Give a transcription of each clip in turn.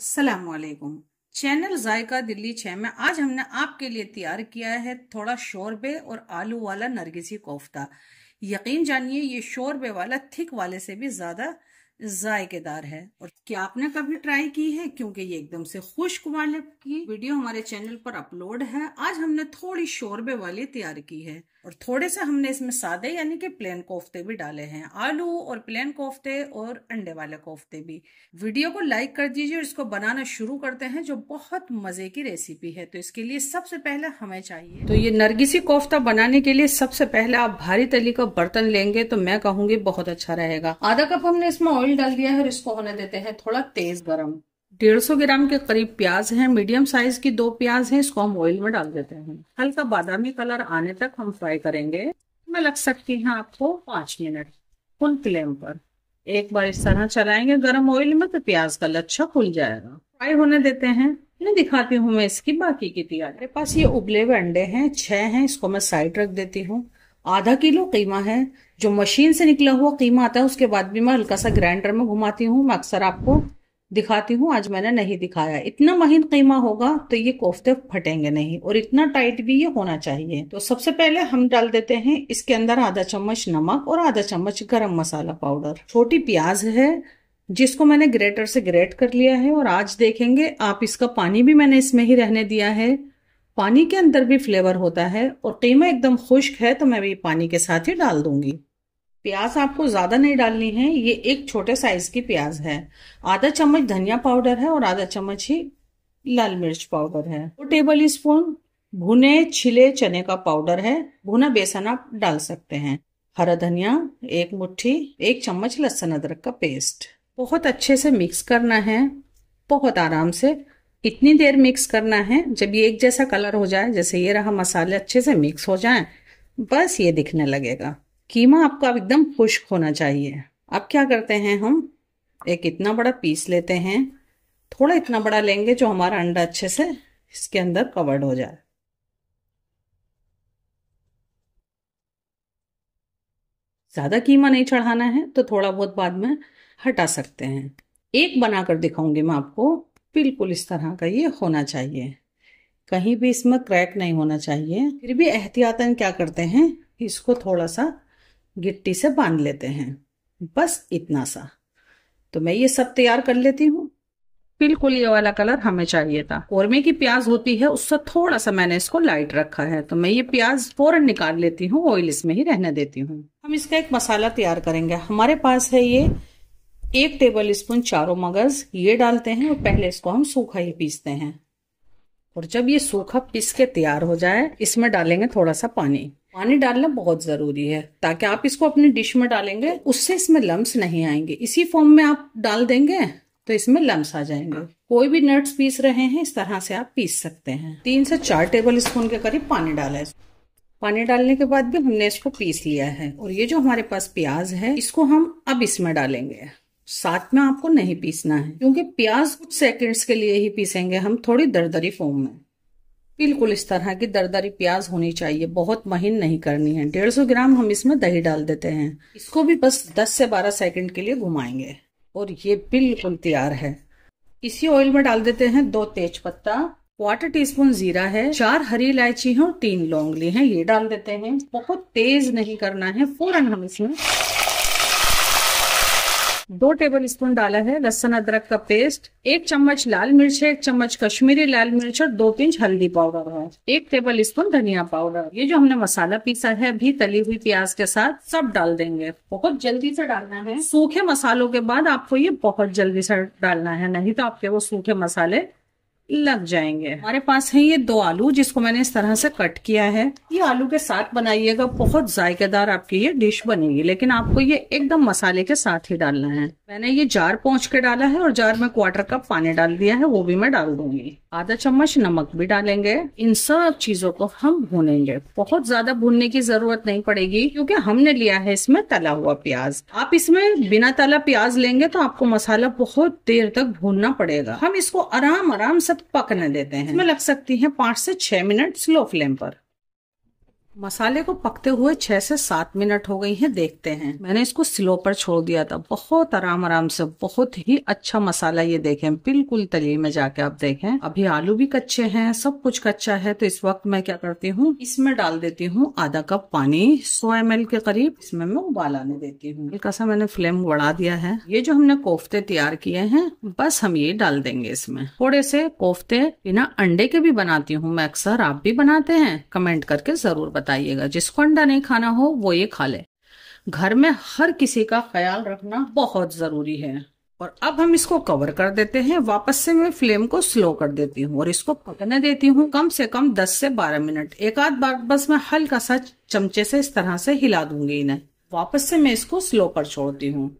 channel जायका दिल्ली छह में आज हमने आपके लिए तैयार किया है थोड़ा शोरबे और आलू वाला नरगिसी कोफ्ता यकीन जानिए ये शोरबे वाला थिक वाले से भी ज़्यादा जायकेदार है और क्या आपने कभी ट्राई की है क्योंकि ये एकदम से खुश्क वाले की वीडियो हमारे चैनल पर अपलोड है आज हमने थोड़ी शोरबे वाली तैयार की है और थोड़े से हमने इसमें सादे यानी कि प्लेन कोफ्ते भी डाले हैं आलू और प्लेन कोफ्ते और अंडे वाले कोफ्ते भी वीडियो को लाइक कर दीजिए और इसको बनाना शुरू करते हैं जो बहुत मजे की रेसिपी है तो इसके लिए सबसे पहले हमें चाहिए तो ये नरगिसी कोफ्ता बनाने के लिए सबसे पहले आप भारी तली का बर्तन लेंगे तो मैं कहूंगी बहुत अच्छा रहेगा आधा कप हमने इसमें ऑयल ऑयल डाल दिया है और इसको होने देते हैं थोड़ा तेज गरम डेढ़ सौ ग्राम के करीब प्याज है मीडियम साइज की दो प्याज है इसको हम ऑयल में डाल देते हैं हल्का बादामी कलर आने तक हम फ्राई करेंगे मैं लग सकती है आपको पांच मिनट फुल फ्लेम पर एक बार इस तरह चलाएंगे गर्म ऑयल में तो प्याज का लच्छा खुल जाएगा फ्राई होने देते हैं नहीं दिखाती हूँ मैं इसकी बाकी की तैयारी मेरे पास ये उबले हुए अंडे हैं छह हैं इसको मैं साइड रख देती हूँ आधा किलो कीमा है जो मशीन से निकला हुआ कीमा आता है उसके बाद भी मैं हल्का सा ग्राइंडर में घुमाती हूँ मैं अक्सर आपको दिखाती हूँ आज मैंने नहीं दिखाया इतना महीन कीमा होगा तो ये कोफ्ते फटेंगे नहीं और इतना टाइट भी ये होना चाहिए तो सबसे पहले हम डाल देते हैं इसके अंदर आधा चम्मच नमक और आधा चम्मच गरम मसाला पाउडर छोटी प्याज है जिसको मैंने ग्रेटर से ग्रेट कर लिया है और आज देखेंगे आप इसका पानी भी मैंने इसमें ही रहने दिया है पानी के अंदर भी फ्लेवर होता है और कीमा एकदम खुश्क है तो मैं भी पानी के साथ ही डाल दूंगी प्याज आपको ज्यादा नहीं डालनी है ये एक छोटे साइज की प्याज है आधा चम्मच धनिया पाउडर है और आधा चम्मच ही लाल मिर्च पाउडर है दो टेबल स्पून भुने छिले चने का पाउडर है भुना बेसन आप डाल सकते हैं हरा धनिया एक मुट्ठी एक चम्मच लहसुन अदरक का पेस्ट बहुत अच्छे से मिक्स करना है बहुत आराम से इतनी देर मिक्स करना है जब ये एक जैसा कलर हो जाए जैसे ये रहा मसाले अच्छे से मिक्स हो जाए बस ये दिखने लगेगा कीमा आपको एकदम खुश्क होना चाहिए अब क्या करते हैं हम एक इतना बड़ा पीस लेते हैं थोड़ा इतना बड़ा लेंगे जो हमारा अंडा अच्छे से इसके अंदर कवर्ड हो जाए ज़्यादा कीमा नहीं चढ़ाना है तो थोड़ा बहुत बाद में हटा सकते हैं एक बनाकर दिखाऊंगी मैं आपको बिल्कुल इस तरह का ये होना चाहिए कहीं भी इसमें क्रैक नहीं होना चाहिए फिर भी एहतियातन क्या करते हैं इसको थोड़ा सा गिट्टी से बांध लेते हैं बस इतना सा तो मैं ये सब तैयार कर लेती हूँ बिल्कुल ये वाला कलर हमें चाहिए था कौरमे की प्याज होती है उससे थोड़ा सा मैंने इसको लाइट रखा है तो मैं ये प्याज फौरन निकाल लेती हूँ ऑयल इसमें ही रहने देती हूँ हम इसका एक मसाला तैयार करेंगे हमारे पास है ये एक टेबल स्पून चारों मगज ये डालते हैं और पहले इसको हम सूखा ही पीसते हैं और जब ये सूखा पीस के तैयार हो जाए इसमें डालेंगे थोड़ा सा पानी पानी डालना बहुत ज़रूरी है ताकि आप इसको अपनी डिश में डालेंगे उससे इसमें लम्स नहीं आएंगे इसी फॉर्म में आप डाल देंगे तो इसमें लम्स आ जाएंगे कोई भी नट्स पीस रहे हैं इस तरह से आप पीस सकते हैं तीन से चार टेबल स्पून के करीब पानी डाला है पानी डालने के बाद भी हमने इसको पीस लिया है और ये जो हमारे पास प्याज है इसको हम अब इसमें डालेंगे साथ में आपको नहीं पीसना है क्योंकि प्याज कुछ सेकंड्स के लिए ही पीसेंगे हम थोड़ी दरदरी फॉर्म में बिल्कुल इस तरह की दरदरी प्याज होनी चाहिए बहुत महीन नहीं करनी है 150 ग्राम हम इसमें दही डाल देते हैं इसको भी बस 10 से 12 सेकंड के लिए घुमाएंगे और ये बिल्कुल तैयार है इसी ऑयल में डाल देते हैं दो तेज पत्ता क्वार्टर टी स्पून जीरा है चार हरी इलायची है और तीन लौंग ली है ये डाल देते हैं बहुत तेज नहीं करना है फौरन हम इसमें दो टेबल स्पून डाला है लहसन अदरक का पेस्ट एक चम्मच लाल मिर्च है एक चम्मच कश्मीरी लाल मिर्च और दो पिंच हल्दी पाउडर है एक टेबल स्पून धनिया पाउडर ये जो हमने मसाला पीसा है अभी तली हुई प्याज के साथ सब डाल देंगे बहुत जल्दी से डालना है सूखे मसालों के बाद आपको ये बहुत जल्दी से डालना है नहीं तो आपके वो सूखे मसाले लग जाएंगे हमारे पास है ये दो आलू जिसको मैंने इस तरह से कट किया है ये आलू के साथ बनाइएगा बहुत जायकेदार आपकी ये डिश बनेगी लेकिन आपको ये एकदम मसाले के साथ ही डालना है मैंने ये जार पहुँच के डाला है और जार में क्वार्टर कप पानी डाल दिया है वो भी मैं डाल दूंगी आधा चम्मच नमक भी डालेंगे इन सब चीजों को हम भूनेंगे बहुत ज्यादा भूनने की जरूरत नहीं पड़ेगी क्योंकि हमने लिया है इसमें तला हुआ प्याज आप इसमें बिना तला प्याज लेंगे तो आपको मसाला बहुत देर तक भूनना पड़ेगा हम इसको आराम आराम से साथ पकने देते हैं इसमें लग सकती है पांच से छह मिनट स्लो फ्लेम पर मसाले को पकते हुए छह से सात मिनट हो गई हैं देखते हैं मैंने इसको स्लो पर छोड़ दिया था बहुत आराम आराम से बहुत ही अच्छा मसाला ये देखें बिल्कुल तली में जाके आप देखें अभी आलू भी कच्चे हैं सब कुछ कच्चा है तो इस वक्त मैं क्या करती हूँ इसमें डाल देती हूँ आधा कप पानी सौ एम के करीब इसमें मैं उबाल आने देती हूँ हल्का सा मैंने फ्लेम बढ़ा दिया है ये जो हमने कोफ्ते तैयार किए हैं बस हम ये डाल देंगे इसमें थोड़े से कोफ्ते बिना अंडे के भी बनाती हूँ मैं अक्सर आप भी बनाते हैं कमेंट करके जरूर बता बताइएगा जिसको अंडा नहीं खाना हो वो ये खा ले घर में हर किसी का ख्याल रखना बहुत ज़रूरी है और अब हम इसको कवर कर देते हैं वापस से मैं फ्लेम को स्लो कर देती हूँ और इसको पकने देती हूँ कम से कम 10 से 12 मिनट एक आध बार बस मैं हल्का सा चमचे से इस तरह से हिला दूंगी इन्हें वापस से मैं इसको स्लो पर छोड़ती हूँ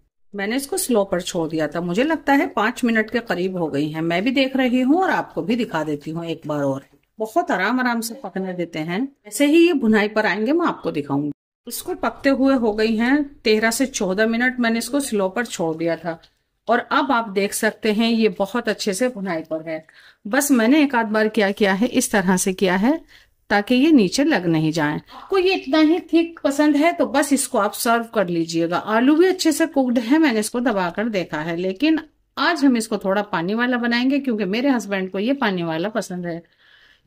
मैंने इसको स्लो पर छोड़ दिया था मुझे लगता है पांच मिनट के करीब हो गई है मैं भी देख रही हूँ और आपको भी दिखा देती हूँ एक बार और बहुत आराम आराम से पकने देते हैं ऐसे ही ये बुनाई पर आएंगे मैं आपको दिखाऊंगी इसको पकते हुए हो गई हैं तेरह से चौदह मिनट मैंने इसको स्लो पर छोड़ दिया था और अब आप देख सकते हैं ये बहुत अच्छे से बुनाई पर है बस मैंने एक आध बार क्या किया है इस तरह से किया है ताकि ये नीचे लग नहीं जाए आपको ये इतना ही थिक पसंद है तो बस इसको आप सर्व कर लीजिएगा आलू भी अच्छे से कुकड है मैंने इसको दबा कर देखा है लेकिन आज हम इसको थोड़ा पानी वाला बनाएंगे क्योंकि मेरे हस्बैंड को ये पानी वाला पसंद है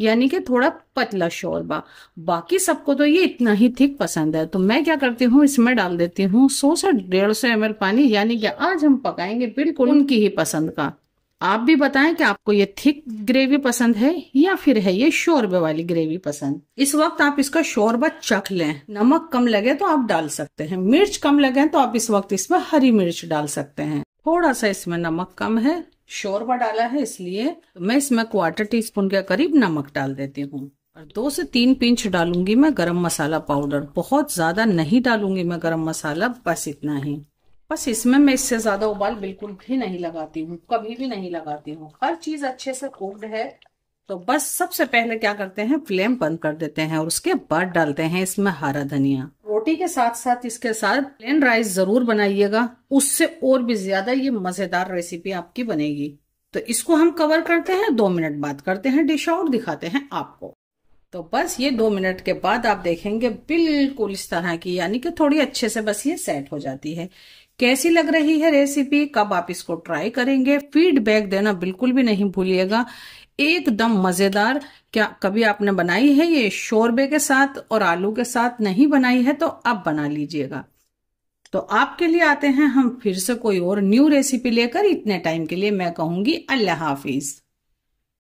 यानी कि थोड़ा पतला शोरबा बाकी सबको तो ये इतना ही थिक पसंद है तो मैं क्या करती हूँ इसमें डाल देती हूँ सौ से डेढ़ सौ एम पानी यानी कि आज हम पकाएंगे बिल्कुल उनकी ही पसंद का आप भी बताएं कि आपको ये थिक ग्रेवी पसंद है या फिर है ये शोरबे वाली ग्रेवी पसंद इस वक्त आप इसका शोरबा चख लें नमक कम लगे तो आप डाल सकते हैं मिर्च कम लगे तो आप इस वक्त इसमें हरी मिर्च डाल सकते हैं थोड़ा सा इसमें नमक कम है शोरबा डाला है इसलिए मैं इसमें क्वार्टर टी स्पून के करीब नमक डाल देती हूँ और दो से तीन पिंच डालूंगी मैं गरम मसाला पाउडर बहुत ज़्यादा नहीं डालूंगी मैं गरम मसाला बस इतना ही बस इसमें मैं इससे ज़्यादा उबाल बिल्कुल भी नहीं लगाती हूँ कभी भी नहीं लगाती हूँ हर चीज़ अच्छे से कुकड है तो बस सबसे पहले क्या करते हैं फ्लेम बंद कर देते हैं और उसके बाद डालते हैं इसमें हरा धनिया रोटी के साथ साथ इसके साथ प्लेन राइस जरूर बनाइएगा उससे और भी ज्यादा ये मजेदार रेसिपी आपकी बनेगी तो इसको हम कवर करते हैं दो मिनट बाद करते हैं डिश और दिखाते हैं आपको तो बस ये दो मिनट के बाद आप देखेंगे बिल्कुल इस तरह की यानी कि थोड़ी अच्छे से बस ये सेट हो जाती है कैसी लग रही है रेसिपी कब आप इसको ट्राई करेंगे फीडबैक देना बिल्कुल भी नहीं भूलिएगा एकदम मज़ेदार क्या कभी आपने बनाई है ये शोरबे के साथ और आलू के साथ नहीं बनाई है तो अब बना लीजिएगा तो आपके लिए आते हैं हम फिर से कोई और न्यू रेसिपी लेकर इतने टाइम के लिए मैं कहूंगी अल्लाह हाफिज़